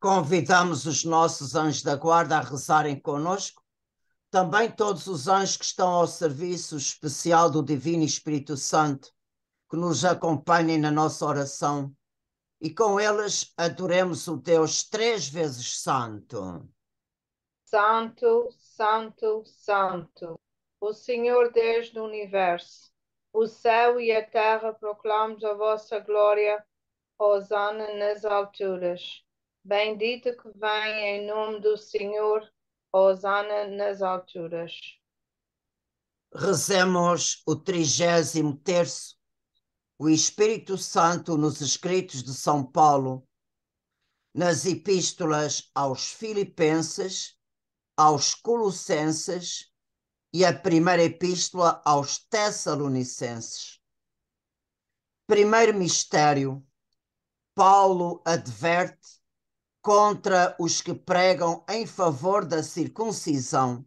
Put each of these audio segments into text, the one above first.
Convidamos os nossos anjos da guarda a rezarem conosco, também todos os anjos que estão ao serviço especial do Divino Espírito Santo, que nos acompanhem na nossa oração e com elas adoremos o Deus três vezes santo. Santo, santo, santo, o Senhor Deus do universo, o céu e a terra proclamam a vossa glória, Hosana nas alturas. Bendito que vem em nome do Senhor, Osana nas alturas. Rezemos o trigésimo terço. O Espírito Santo nos escritos de São Paulo, nas epístolas aos Filipenses, aos Colossenses e a primeira epístola aos Tessalonicenses. Primeiro mistério. Paulo adverte contra os que pregam em favor da circuncisão.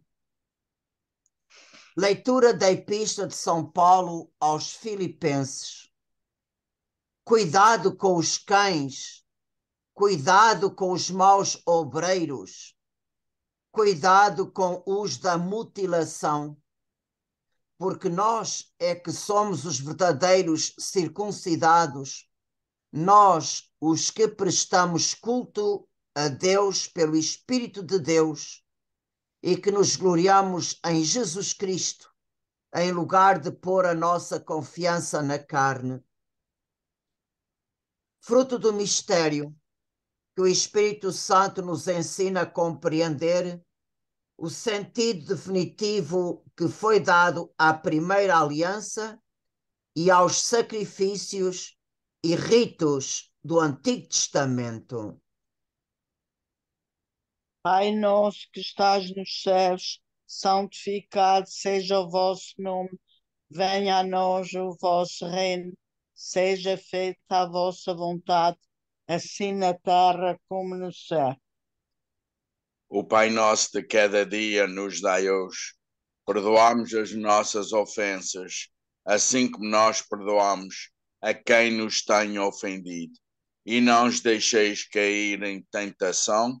Leitura da Epístola de São Paulo aos Filipenses. Cuidado com os cães, cuidado com os maus obreiros, cuidado com os da mutilação, porque nós é que somos os verdadeiros circuncidados, nós, os que prestamos culto a Deus pelo Espírito de Deus e que nos gloriamos em Jesus Cristo, em lugar de pôr a nossa confiança na carne. Fruto do mistério que o Espírito Santo nos ensina a compreender o sentido definitivo que foi dado à primeira aliança e aos sacrifícios e ritos do Antigo Testamento. Pai nosso que estás nos céus, santificado seja o vosso nome, venha a nós o vosso reino, seja feita a vossa vontade, assim na terra como no céu. O Pai nosso de cada dia nos dai hoje. Perdoamos as nossas ofensas, assim como nós perdoamos a quem nos tem ofendido. E não os deixeis cair em tentação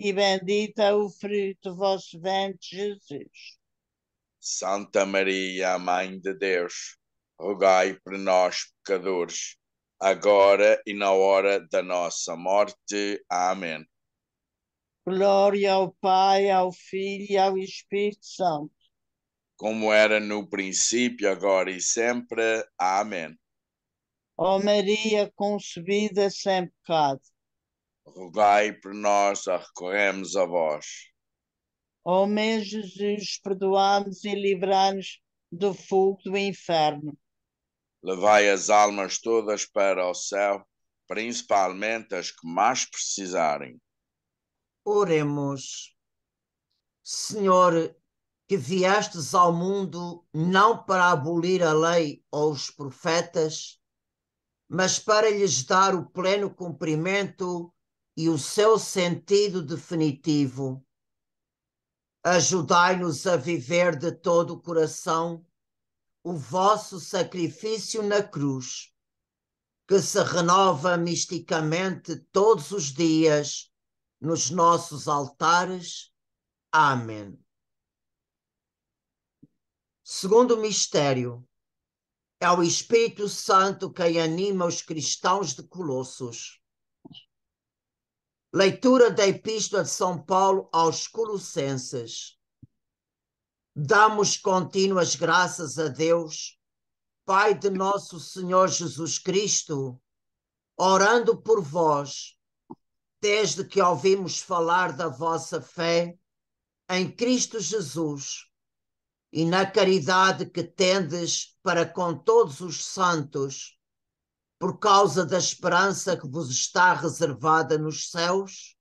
e bendito é o fruto do vosso ventre, Jesus. Santa Maria, Mãe de Deus, rogai por nós, pecadores, agora e na hora da nossa morte. Amém. Glória ao Pai, ao Filho e ao Espírito Santo. Como era no princípio, agora e sempre. Amém. Ó Maria concebida sem pecado rogai por nós, a recorremos a vós. Ó meu Jesus, perdoai-nos e livrai-nos do fogo do inferno. Levai as almas todas para o céu, principalmente as que mais precisarem. Oremos. Senhor, que viestes ao mundo não para abolir a lei ou os profetas, mas para lhes dar o pleno cumprimento e o seu sentido definitivo. Ajudai-nos a viver de todo o coração o vosso sacrifício na cruz, que se renova misticamente todos os dias nos nossos altares. Amém. Segundo mistério, é o Espírito Santo quem anima os cristãos de Colossos. Leitura da Epístola de São Paulo aos Colossenses. Damos contínuas graças a Deus, Pai de nosso Senhor Jesus Cristo, orando por vós, desde que ouvimos falar da vossa fé em Cristo Jesus e na caridade que tendes para com todos os santos por causa da esperança que vos está reservada nos céus,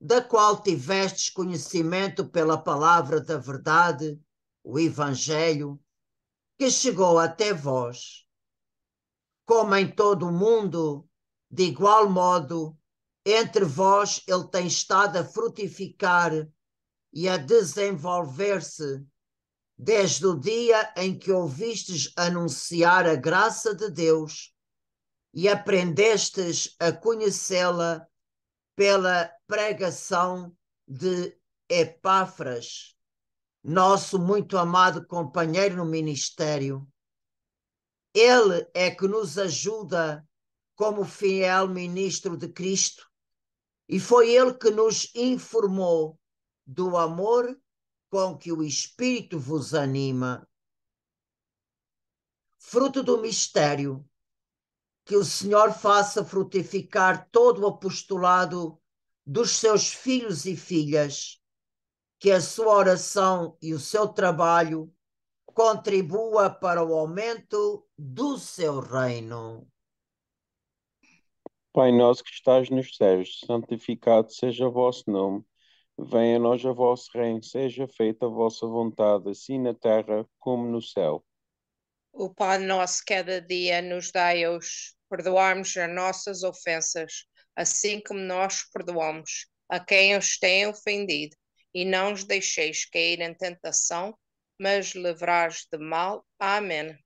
da qual tivestes conhecimento pela palavra da verdade, o Evangelho, que chegou até vós. Como em todo o mundo, de igual modo, entre vós ele tem estado a frutificar e a desenvolver-se desde o dia em que ouvistes anunciar a graça de Deus e aprendestes a conhecê-la pela pregação de Epáfras, nosso muito amado companheiro no ministério. Ele é que nos ajuda como fiel ministro de Cristo e foi ele que nos informou do amor com que o Espírito vos anima. Fruto do mistério que o Senhor faça frutificar todo o apostolado dos seus filhos e filhas, que a sua oração e o seu trabalho contribua para o aumento do seu reino. Pai nosso que estás nos céus, santificado seja o vosso nome. Venha a nós o vosso reino, seja feita a vossa vontade, assim na terra como no céu. O pão nosso cada dia nos dai hoje perdoarmos as nossas ofensas, assim como nós perdoamos a quem os tem ofendido, e não os deixeis cair em tentação, mas livrai-os de mal. Amém.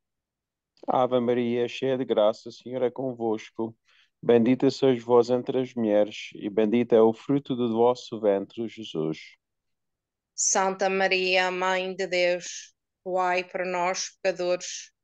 Ave Maria, cheia de graça, o Senhor é convosco. Bendita sois vós entre as mulheres, e bendito é o fruto do vosso ventre, Jesus. Santa Maria, Mãe de Deus, rogai por nós, pecadores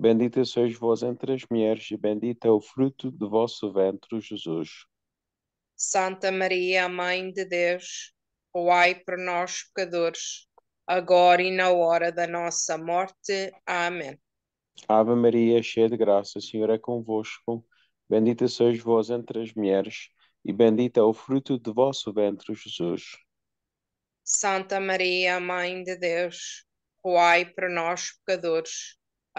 Bendita sois vós entre as mulheres, e bendito é o fruto de vosso ventre, Jesus. Santa Maria, Mãe de Deus, roai por nós, pecadores, agora e na hora da nossa morte. Amém. Ave Maria, cheia de graça, o Senhor é convosco. Bendita sois vós entre as mulheres, e bendito é o fruto de vosso ventre, Jesus. Santa Maria, Mãe de Deus, roai por nós, pecadores,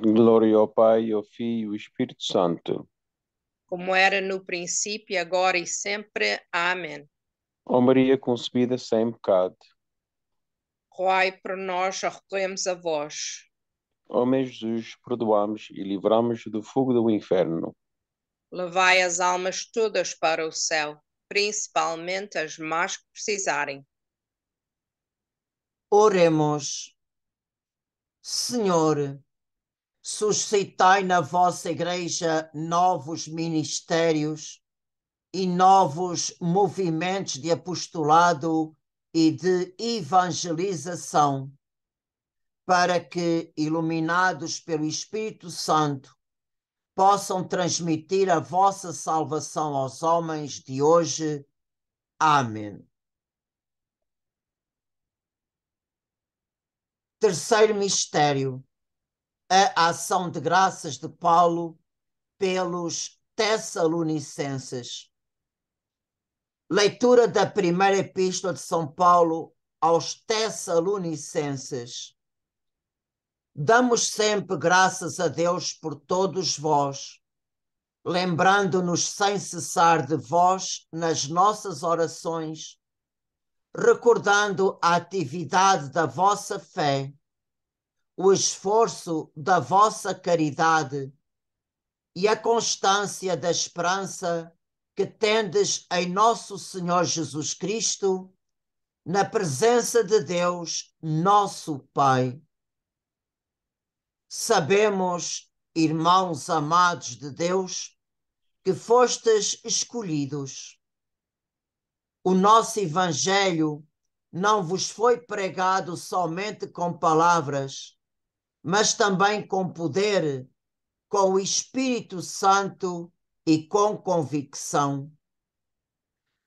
Glória ao Pai, ao Filho e ao Espírito Santo. Como era no princípio, agora e sempre. Amém. Ó Maria concebida sem pecado. Rogai por nós, recorremos a vós. Ó meu Jesus, perdoamos e livramos do fogo do inferno. Levai as almas todas para o céu, principalmente as mais que precisarem. Oremos. Senhor, suscitai na vossa igreja novos ministérios e novos movimentos de apostolado e de evangelização, para que, iluminados pelo Espírito Santo, possam transmitir a vossa salvação aos homens de hoje. Amém. Terceiro mistério a ação de graças de Paulo pelos Tessalonicenses. Leitura da primeira epístola de São Paulo aos Tessalonicenses. Damos sempre graças a Deus por todos vós, lembrando-nos sem cessar de vós nas nossas orações, recordando a atividade da vossa fé o esforço da vossa caridade e a constância da esperança que tendes em nosso Senhor Jesus Cristo, na presença de Deus, nosso Pai. Sabemos, irmãos amados de Deus, que fostes escolhidos. O nosso Evangelho não vos foi pregado somente com palavras, mas também com poder, com o Espírito Santo e com convicção.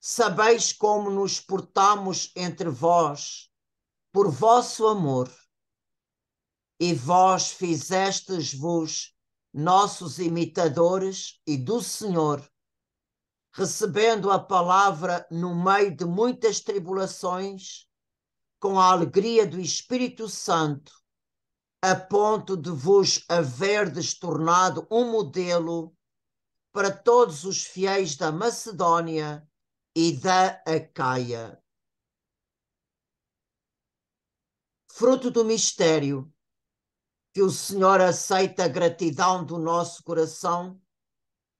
Sabeis como nos portamos entre vós, por vosso amor. E vós fizestes-vos nossos imitadores e do Senhor, recebendo a palavra no meio de muitas tribulações, com a alegria do Espírito Santo, a ponto de vos haverdes tornado um modelo para todos os fiéis da Macedónia e da Acaia. Fruto do mistério, que o Senhor aceita a gratidão do nosso coração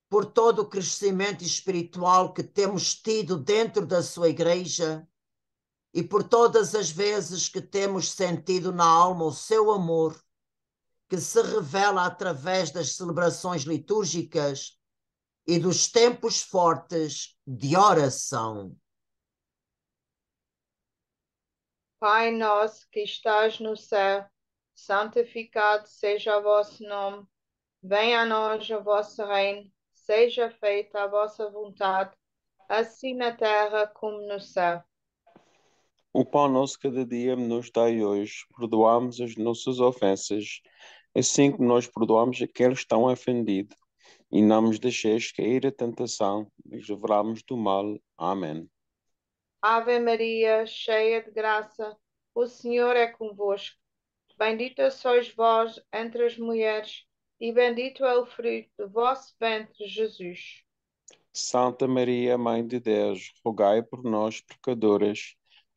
por todo o crescimento espiritual que temos tido dentro da sua igreja e por todas as vezes que temos sentido na alma o seu amor, que se revela através das celebrações litúrgicas e dos tempos fortes de oração. Pai nosso que estás no céu, santificado seja o vosso nome. Venha a nós o vosso reino, seja feita a vossa vontade, assim na terra como no céu. O pão nosso cada dia nos dai hoje, perdoamos as nossas ofensas, assim como nós perdoamos aqueles que estão ofendidos. E não nos deixeis cair a tentação, mas livramos do mal. Amém. Ave Maria, cheia de graça, o Senhor é convosco. Bendita sois vós entre as mulheres, e bendito é o fruto do vosso ventre, Jesus. Santa Maria, Mãe de Deus, rogai por nós, pecadores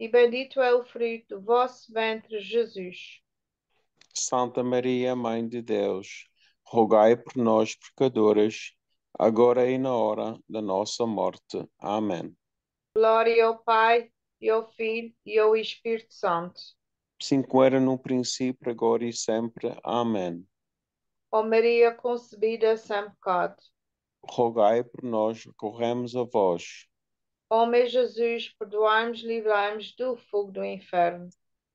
e bendito é o fruto do vosso ventre, Jesus. Santa Maria, Mãe de Deus, rogai por nós, pecadores, agora e na hora da nossa morte. Amém. Glória ao Pai, e ao Filho, e ao Espírito Santo. Cinco era no princípio, agora e sempre. Amém. Ó Maria concebida sem pecado, rogai por nós, recorremos a vós. Ó meu Jesus, perdoai-nos, livrai-nos do fogo do inferno.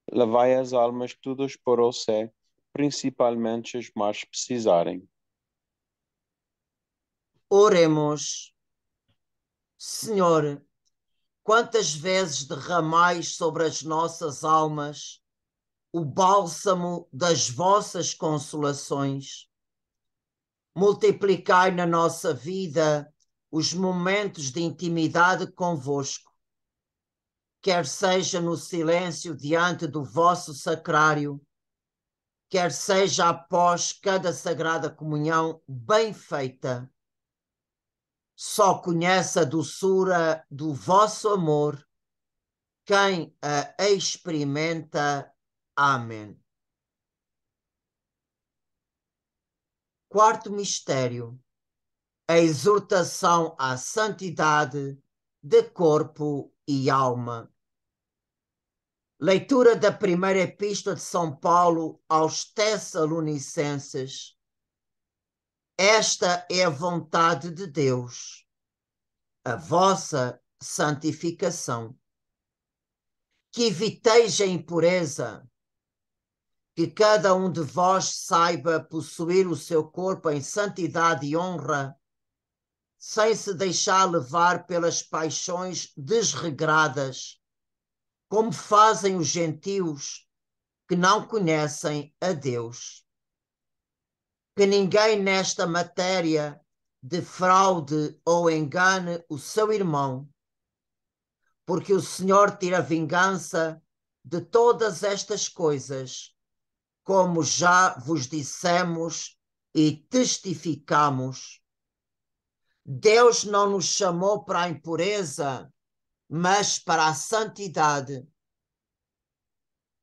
Levai as almas todas para o céu, principalmente as mais precisarem. Oremos. Senhor, quantas vezes derramais sobre as nossas almas o bálsamo das vossas consolações. Multiplicai na nossa vida os momentos de intimidade convosco, quer seja no silêncio diante do vosso sacrário, quer seja após cada sagrada comunhão bem feita. Só conhece a doçura do vosso amor quem a experimenta. Amém. Quarto mistério a exortação à santidade de corpo e alma. Leitura da primeira epístola de São Paulo aos Tessalonicenses. Esta é a vontade de Deus, a vossa santificação. Que eviteis a impureza, que cada um de vós saiba possuir o seu corpo em santidade e honra sem se deixar levar pelas paixões desregradas, como fazem os gentios que não conhecem a Deus. Que ninguém nesta matéria defraude ou engane o seu irmão, porque o Senhor tira vingança de todas estas coisas, como já vos dissemos e testificamos Deus não nos chamou para a impureza, mas para a santidade.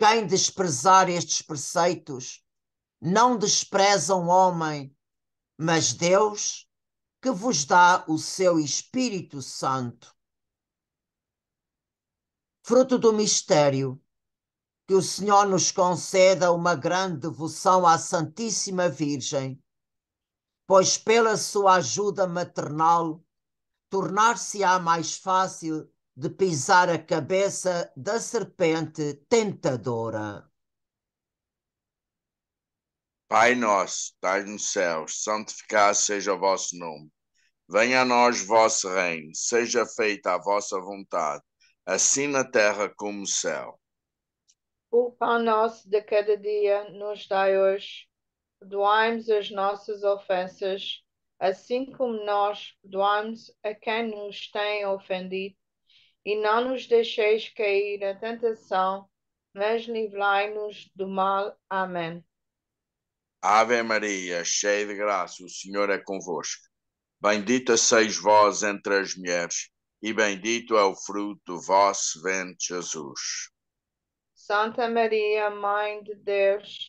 Quem desprezar estes preceitos não despreza um homem, mas Deus que vos dá o seu Espírito Santo. Fruto do mistério, que o Senhor nos conceda uma grande devoção à Santíssima Virgem pois pela sua ajuda maternal tornar-se-á mais fácil de pisar a cabeça da serpente tentadora. Pai nosso, dai nos céus, santificado seja o vosso nome. Venha a nós vosso reino, seja feita a vossa vontade, assim na terra como no céu. O pão nosso de cada dia nos dai hoje doamos as nossas ofensas, assim como nós doamos a quem nos tem ofendido, e não nos deixeis cair na tentação, mas livrai-nos do mal. Amém. Ave Maria, cheia de graça, o Senhor é convosco. Bendita sois vós entre as mulheres, e bendito é o fruto do vosso ventre, Jesus. Santa Maria, Mãe de Deus,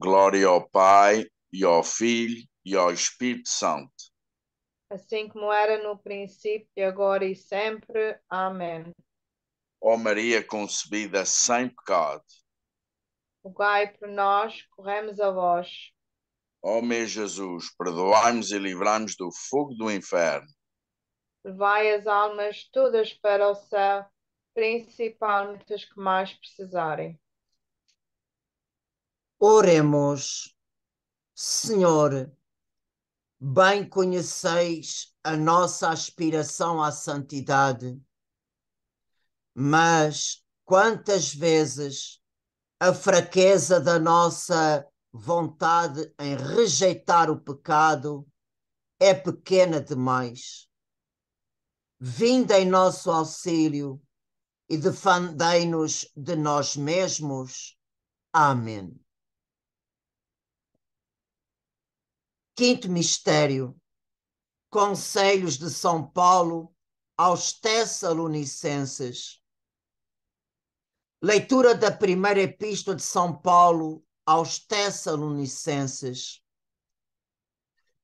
Glória ao Pai, e ao Filho, e ao Espírito Santo. Assim como era no princípio, agora e sempre. Amém. Ó Maria concebida sem pecado. Rogai por nós, corremos a vós. Ó meu Jesus, perdoai-nos e livrai-nos do fogo do inferno. Levai as almas todas para o céu, principalmente as que mais precisarem. Oremos, Senhor, bem conheceis a nossa aspiração à santidade, mas quantas vezes a fraqueza da nossa vontade em rejeitar o pecado é pequena demais. Vinda em nosso auxílio e defendei-nos de nós mesmos. Amém. Quinto mistério: Conselhos de São Paulo aos Tessalonicenses. Leitura da primeira epístola de São Paulo aos Tessalonicenses.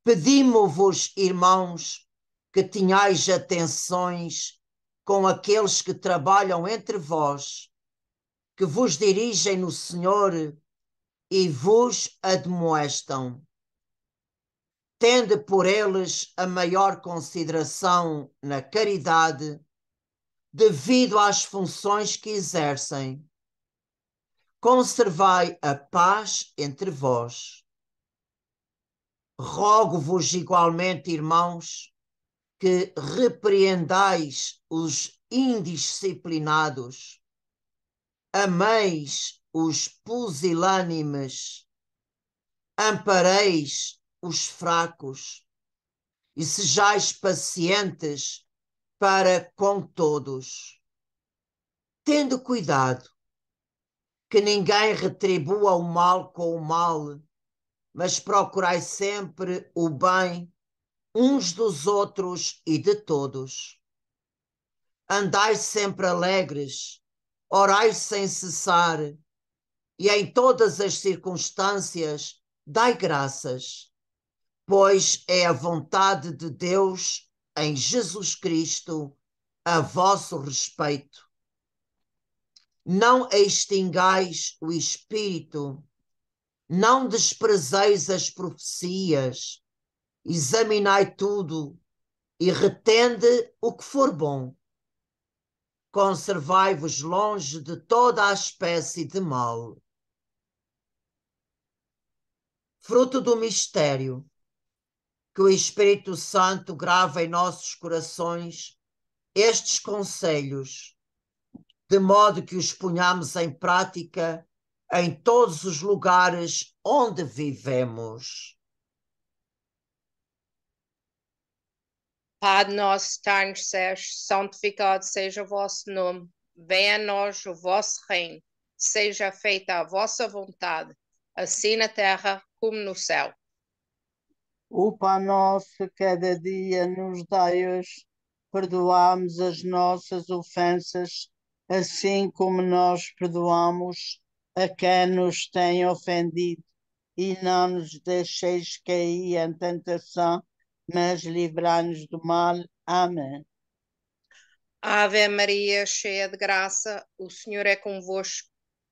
Pedimo-vos, irmãos, que tenhais atenções com aqueles que trabalham entre vós, que vos dirigem no Senhor e vos admoestam tende por eles a maior consideração na caridade, devido às funções que exercem. Conservai a paz entre vós. Rogo-vos igualmente, irmãos, que repreendais os indisciplinados, ameis os pusilânimes, ampareis os fracos e sejais pacientes para com todos, tendo cuidado que ninguém retribua o mal com o mal, mas procurai sempre o bem uns dos outros e de todos. Andai sempre alegres, orai sem cessar, e em todas as circunstâncias dai graças pois é a vontade de Deus em Jesus Cristo a vosso respeito. Não extingais o espírito, não desprezeis as profecias, examinai tudo e retende o que for bom. Conservai-vos longe de toda a espécie de mal. Fruto do mistério que o Espírito Santo grava em nossos corações estes conselhos, de modo que os ponhamos em prática em todos os lugares onde vivemos. Pai nosso que céus, santificado seja o vosso nome. Venha a nós o vosso reino. Seja feita a vossa vontade, assim na terra como no céu. O pão nosso cada dia nos dai hoje, perdoamos as nossas ofensas, assim como nós perdoamos a quem nos tem ofendido. E não nos deixeis cair em tentação, mas livrai-nos do mal. Amém. Ave Maria, cheia de graça, o Senhor é convosco.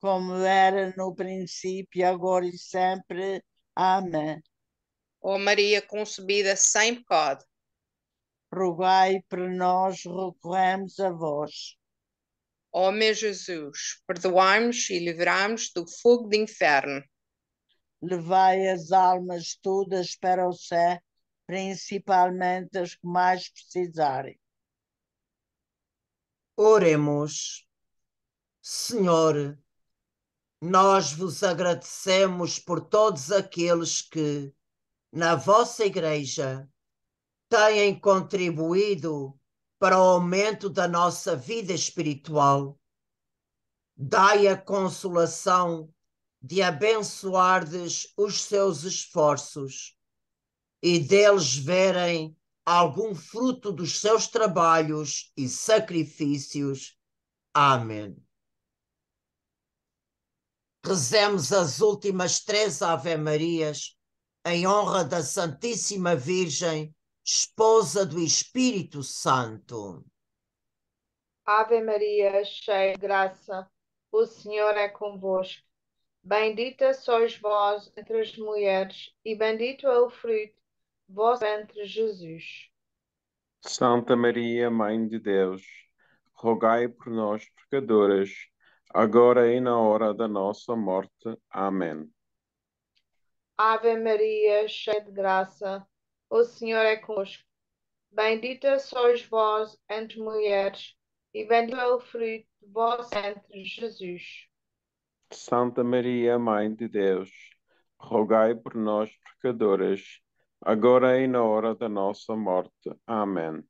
como era no princípio, agora e sempre. Amém. Ó Maria concebida sem pecado, rogai por nós, recorremos a vós. Ó meu Jesus, perdoai-nos e livrai-nos do fogo do inferno. Levai as almas todas para o céu, principalmente as que mais precisarem. Oremos, Senhor nós vos agradecemos por todos aqueles que, na vossa Igreja, têm contribuído para o aumento da nossa vida espiritual. Dai a consolação de abençoardes os seus esforços e deles verem algum fruto dos seus trabalhos e sacrifícios. Amém rezemos as últimas três Ave-Marias em honra da Santíssima Virgem, esposa do Espírito Santo. Ave Maria, cheia de graça, o Senhor é convosco. Bendita sois vós entre as mulheres, e bendito é o fruto de vosso ventre, Jesus. Santa Maria, Mãe de Deus, rogai por nós, pecadoras agora e é na hora da nossa morte. Amém. Ave Maria, cheia de graça, o Senhor é convosco. Bendita sois vós entre mulheres, e bendito é o fruto de vós entre Jesus. Santa Maria, Mãe de Deus, rogai por nós, pecadores, agora e é na hora da nossa morte. Amém.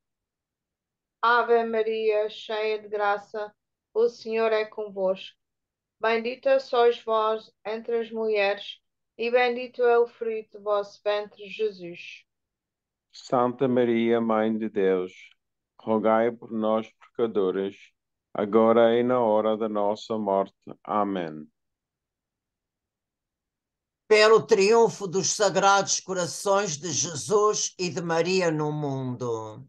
Ave Maria, cheia de graça, o Senhor é convosco. Bendita sois vós entre as mulheres, e bendito é o fruto do vosso ventre, Jesus. Santa Maria, Mãe de Deus, rogai por nós, pecadores, agora e na hora da nossa morte. Amém. Pelo triunfo dos sagrados corações de Jesus e de Maria no mundo.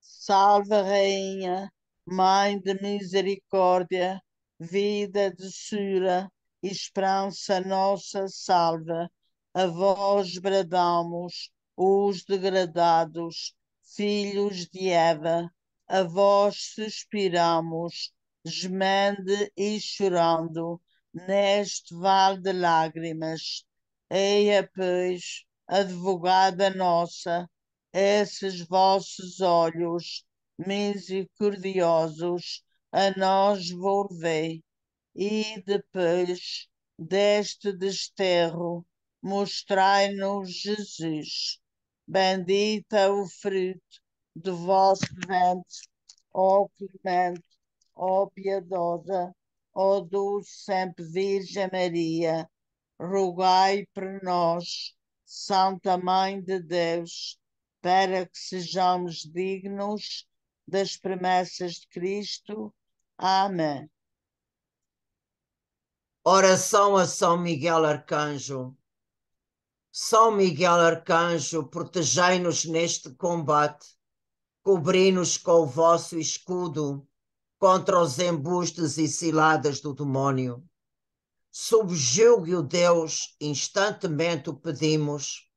Salve, Rainha Mãe de misericórdia, vida, doçura e esperança nossa salva. A vós bradamos, os degradados, filhos de Eva, a vós suspiramos, gemendo e chorando, neste vale de lágrimas. Eia, pois, advogada nossa, esses vossos olhos misericordiosos, a nós volvei, e depois deste desterro, mostrai-nos Jesus. bendita o fruto do vosso ventre, ó clemente, ó piedosa, ó doce sempre Virgem Maria, rogai por nós, Santa Mãe de Deus, para que sejamos dignos das promessas de Cristo. Amém. Oração a São Miguel Arcanjo. São Miguel Arcanjo, protegei-nos neste combate, cobri-nos com o vosso escudo contra os embustes e ciladas do demónio. Subjugue-o Deus, instantemente o pedimos,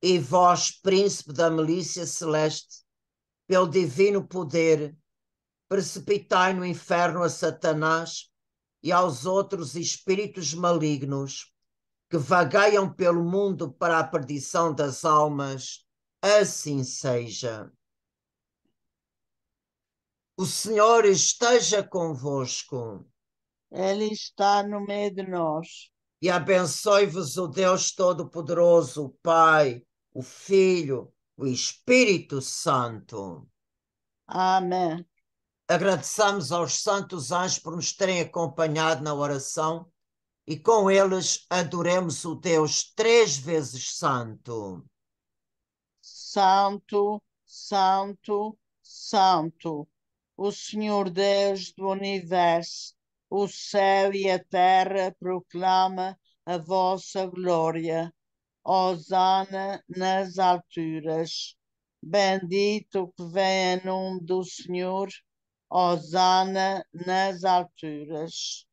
e vós, príncipe da milícia celeste, pelo divino poder, precipitai no inferno a Satanás e aos outros espíritos malignos que vagueiam pelo mundo para a perdição das almas. Assim seja. O Senhor esteja convosco. Ele está no meio de nós. E abençoe-vos o Deus Todo-Poderoso, o Pai, o Filho o Espírito Santo. Amém. Agradecemos aos santos anjos por nos terem acompanhado na oração e com eles adoremos o Deus três vezes santo. Santo, santo, santo, o Senhor Deus do universo, o céu e a terra proclama a vossa glória Osana nas alturas. Bendito que vem em nome do Senhor. Osana nas alturas.